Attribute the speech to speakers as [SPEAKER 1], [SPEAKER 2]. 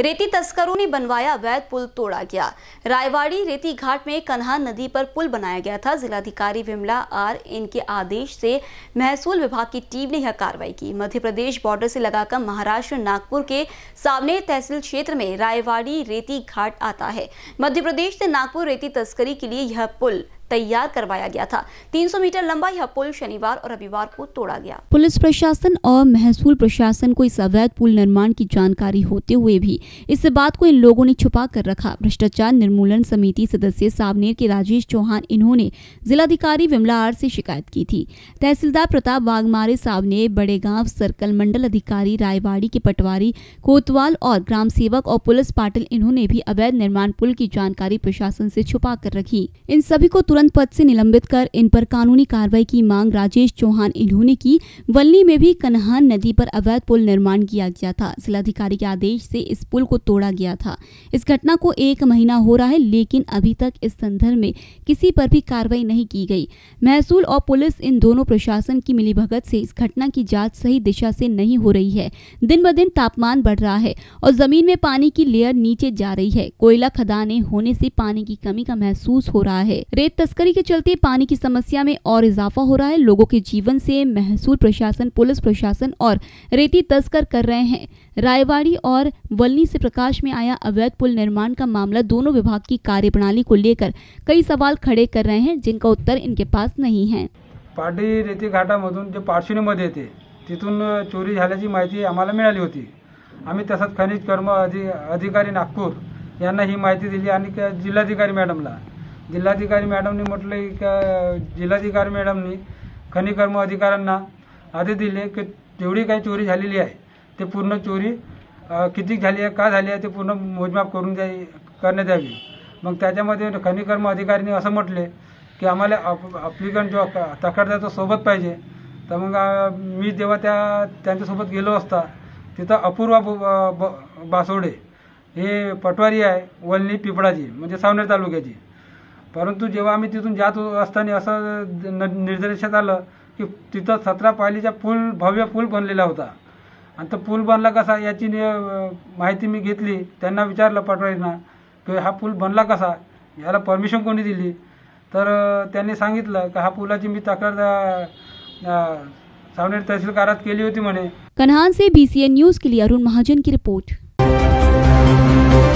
[SPEAKER 1] रेती तस्करों ने बनवाया अवैध पुल तोड़ा गया रायवाड़ी रेती घाट में कन्हा नदी पर पुल बनाया गया था जिलाधिकारी विमला आर इनके आदेश से महसूल विभाग की टीम ने यह कार्रवाई की मध्य प्रदेश बॉर्डर से लगाकर महाराष्ट्र नागपुर के सामने तहसील क्षेत्र में रायवाड़ी रेती घाट आता है मध्य प्रदेश से नागपुर रेती तस्करी के लिए यह पुल तैयार करवाया गया था 300 मीटर लंबा यह पुल शनिवार और रविवार को तोड़ा गया पुलिस प्रशासन और महसूल प्रशासन को इस अवैध पुल निर्माण की जानकारी होते हुए भी इस बात को इन लोगों ने छुपा कर रखा भ्रष्टाचार निर्मूलन समिति सदस्य सावनेर के राजेश चौहान इन्होंने जिलाधिकारी विमला आर से शिकायत की थी तहसीलदार प्रताप बागमारे सावनेर बड़ेगांव सर्कल मंडल अधिकारी रायवाड़ी के पटवारी कोतवाल और ग्राम सेवक और पुलिस पाटिल इन्होंने भी अवैध निर्माण पुल की जानकारी प्रशासन ऐसी छुपा कर रखी इन सभी को तुरंत पद से निलंबित कर इन पर कानूनी कार्रवाई की मांग राजेश चौहान इन्होंने की वल्ली में भी कन्हान नदी पर अवैध पुल निर्माण किया गया था जिलाधिकारी के आदेश से इस पुल को तोड़ा गया था इस घटना को एक महीना हो रहा है लेकिन अभी तक इस संदर्भ में किसी पर भी कार्रवाई नहीं की गई महसूल और पुलिस इन दोनों प्रशासन की मिली से इस घटना की जांच सही दिशा से नहीं हो रही है दिन ब दिन तापमान बढ़ रहा है और जमीन में पानी की लेयर नीचे जा रही है कोयला खदाने होने से पानी की कमी का महसूस हो रहा है रेत तस्करी के चलते पानी की समस्या में और इजाफा हो रहा है लोगों के जीवन से महसूल प्रशासन पुलिस प्रशासन और रेती तस्कर कर रहे हैं रायवाड़ी और वलनी से प्रकाश में आया अवैध पुल निर्माण का मामला दोनों विभाग की कार्यप्रणाली को लेकर कई सवाल खड़े कर रहे हैं जिनका उत्तर इनके पास नहीं है
[SPEAKER 2] पाटी रेती घाटा मधुन जो पार्शी मध्य चोरी तिथुन चोरी आम्हाला होती आम्मी तसा खनिज कर्म अधिकारी नागपुर यांना ही माहिती दिली आणि जिल्हाधिकारी मॅडमनी म्हटले की जिल्हाधिकारी मॅडमनी खनिकर्म कर्म अधिकाऱ्यांना आदेश दिले की जेवढी काही चोरी झालेली आहे ते पूर्ण चोरी किती झाली आहे का झाली आहे ते पूर्ण मोजमाप करून द्या करण्यात यावी मग त्याच्यामध्ये खनिकर्म अधिकाऱ्यांनी असं म्हटले की आम्हाला अप अप्लिकंट जो तक्रार तो सोबत पाहिजे तर मग मी जेव्हा त्या त्यांच्यासोबत गेलो असता तिथं अपूर्वा बासोडे हे पटवारी आहे वल्ली पिपळाची म्हणजे सावनेर तालुक्याची परंतु जेव्हा आम्ही तिथून जात असताना असं निर्देशात आलं की तिथं सतरा पायलीचा पूल भव्य पूल बनलेला होता आणि तो पूल बनला कसा याची माहिती मी घेतली त्यांना विचारलं पटवारींना की हा पूल बनला कसा याला परमिशन कोणी दिली तर त्यांनी सांगितलं की हा पुलाची मी तक्रार सावनेर तहसीलकारात केली होती म्हणे
[SPEAKER 1] कन्हान से बीसीएन न्यूज़ के लिए अरुण महाजन की रिपोर्ट